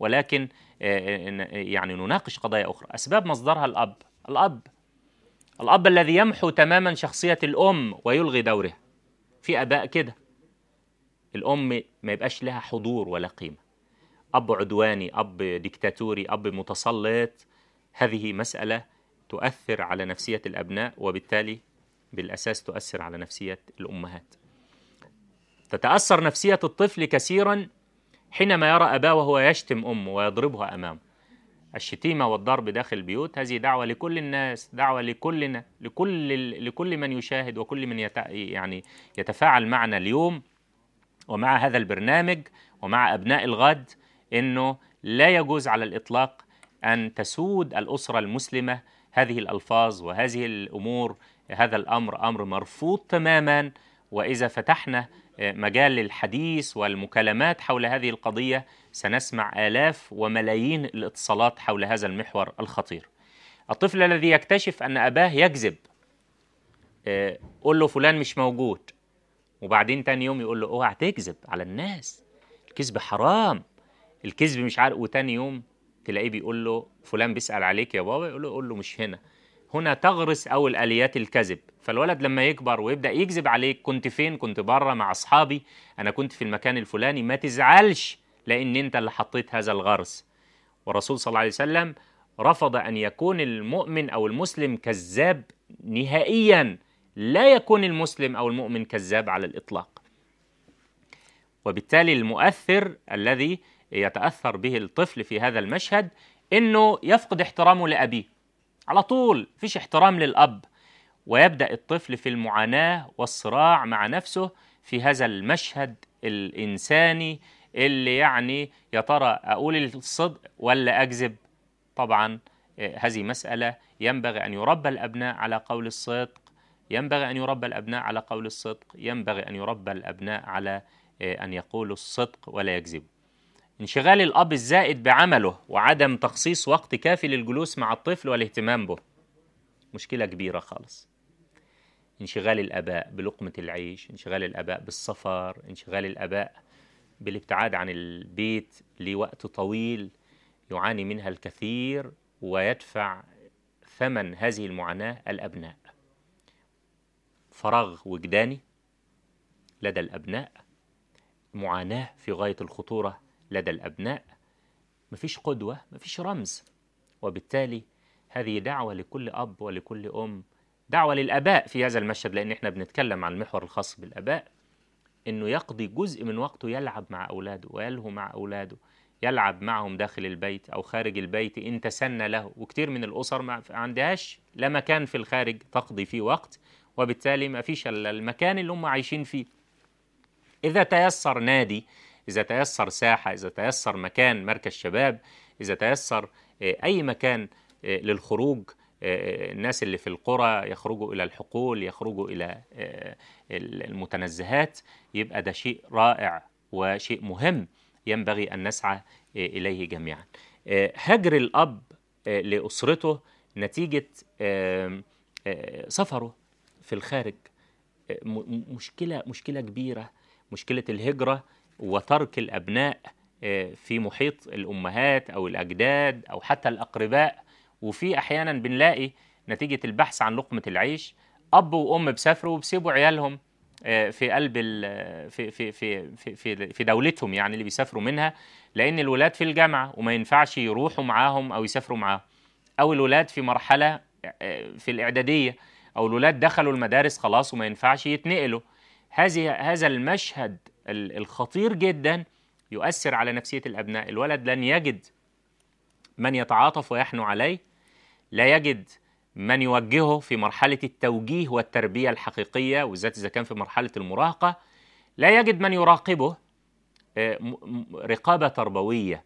ولكن آه، آه، آه، يعني نناقش قضايا أخرى أسباب مصدرها الأب الأب الأب الذي يمحو تماما شخصية الأم ويلغي دورها في أباء كده الأم ما يبقاش لها حضور ولا قيمة أب عدواني أب ديكتاتوري أب متسلط هذه مسألة تؤثر على نفسية الأبناء وبالتالي بالأساس تؤثر على نفسية الأمهات تتأثر نفسية الطفل كثيرا حينما يرى أباه وهو يشتم أمه ويضربها أمامه الشتيمة والضرب داخل البيوت هذه دعوة لكل الناس دعوة لكلنا لكل لكل من يشاهد وكل من يت... يعني يتفاعل معنا اليوم ومع هذا البرنامج ومع أبناء الغد أنه لا يجوز على الإطلاق أن تسود الأسرة المسلمة هذه الألفاظ وهذه الأمور هذا الأمر أمر مرفوض تماما وإذا فتحنا مجال الحديث والمكالمات حول هذه القضية سنسمع آلاف وملايين الاتصالات حول هذا المحور الخطير الطفل الذي يكتشف أن أباه يكذب آه، قول له فلان مش موجود وبعدين تاني يوم يقول له اوعى تكذب على الناس الكذب حرام الكذب مش عارف وتاني يوم تلاقيه بيقول له فلان بيسأل عليك يا بابا يقول له قول له مش هنا هنا تغرس أو الآليات الكذب فالولد لما يكبر ويبدأ يكذب عليك كنت فين كنت بره مع أصحابي أنا كنت في المكان الفلاني ما تزعلش لأن أنت اللي حطيت هذا الغرس والرسول صلى الله عليه وسلم رفض أن يكون المؤمن أو المسلم كذاب نهائيا لا يكون المسلم أو المؤمن كذاب على الإطلاق وبالتالي المؤثر الذي يتأثر به الطفل في هذا المشهد أنه يفقد احترامه لأبيه على طول فيش احترام للأب ويبدأ الطفل في المعاناة والصراع مع نفسه في هذا المشهد الإنساني اللي يعني يا ترى أقول الصدق ولا أكذب طبعا آه، هذه مسألة ينبغي أن يربى الأبناء على قول الصدق ينبغي أن يربى الأبناء على قول الصدق ينبغي أن يربى الأبناء على آه، أن يقولوا الصدق ولا يكذبوا انشغال الأب الزائد بعمله وعدم تخصيص وقت كافي للجلوس مع الطفل والاهتمام به مشكلة كبيرة خالص انشغال الآباء بلقمة العيش انشغال الآباء بالسفر انشغال الآباء بالابتعاد عن البيت لوقت طويل يعاني منها الكثير ويدفع ثمن هذه المعاناة الأبناء فراغ وجداني لدى الأبناء معاناة في غاية الخطورة لدى الأبناء مفيش قدوة مفيش رمز وبالتالي هذه دعوة لكل أب ولكل أم دعوة للآباء في هذا المشهد لأن إحنا بنتكلم عن المحور الخاص بالآباء إنه يقضي جزء من وقته يلعب مع أولاده ويلهو مع أولاده يلعب معهم داخل البيت أو خارج البيت إن تسنى له وكتير من الأسر ما عندهاش لا مكان في الخارج تقضي فيه وقت وبالتالي ما فيش المكان اللي هم عايشين فيه إذا تيسر نادي إذا تيسر ساحة إذا تيسر مكان مركز شباب إذا تيسر آه، أي مكان آه، للخروج آه، الناس اللي في القرى يخرجوا إلى الحقول يخرجوا إلى المتنزهات يبقى ده شيء رائع وشيء مهم ينبغي أن نسعى إليه جميعا هجر الأب لأسرته نتيجة سفره في الخارج مشكلة مشكلة كبيرة مشكلة الهجرة وترك الابناء آه، في محيط الامهات او الاجداد او حتى الاقرباء وفي احيانا بنلاقي نتيجه البحث عن لقمه العيش اب وام بسافروا وبيسيبوا عيالهم آه، في قلب آه، في في في في في دولتهم يعني اللي بيسافروا منها لان الولاد في الجامعه وما ينفعش يروحوا معاهم او يسافروا معاهم او الولاد في مرحله في الاعداديه او الولاد دخلوا المدارس خلاص وما ينفعش يتنقلوا هذه هذا المشهد الخطير جدا يؤثر على نفسيه الابناء الولد لن يجد من يتعاطف ويحنو عليه لا يجد من يوجهه في مرحله التوجيه والتربيه الحقيقيه وذات اذا كان في مرحله المراهقه لا يجد من يراقبه آه، رقابه تربويه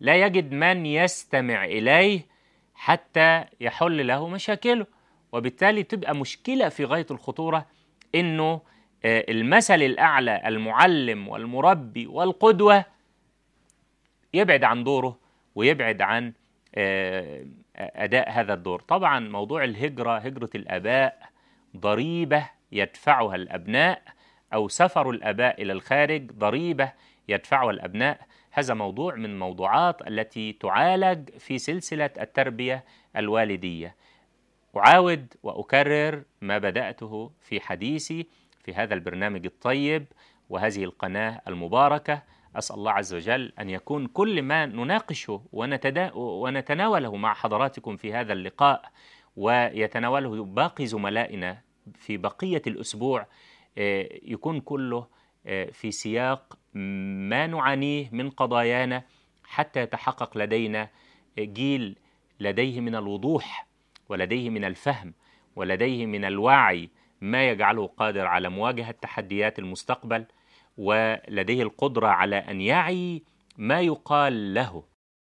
لا يجد من يستمع اليه حتى يحل له مشاكله وبالتالي تبقى مشكله في غايه الخطوره انه آه، المثل الأعلى المعلم والمربي والقدوة يبعد عن دوره ويبعد عن آه، أداء هذا الدور طبعا موضوع الهجرة هجرة الأباء ضريبة يدفعها الأبناء أو سفر الآباء إلى الخارج ضريبة يدفعها الأبناء هذا موضوع من موضوعات التي تعالج في سلسلة التربية الوالدية أعاود وأكرر ما بدأته في حديثي في هذا البرنامج الطيب وهذه القناة المباركة أسأل الله عز وجل أن يكون كل ما نناقشه ونتدا... ونتناوله مع حضراتكم في هذا اللقاء ويتناوله باقي زملائنا في بقية الأسبوع آه، يكون كله آه، في سياق ما نعانيه من قضايانا حتى يتحقق لدينا آه، جيل لديه من الوضوح ولديه من الفهم ولديه من الوعي ما يجعله قادر على مواجهه تحديات المستقبل ولديه القدره على ان يعي ما يقال له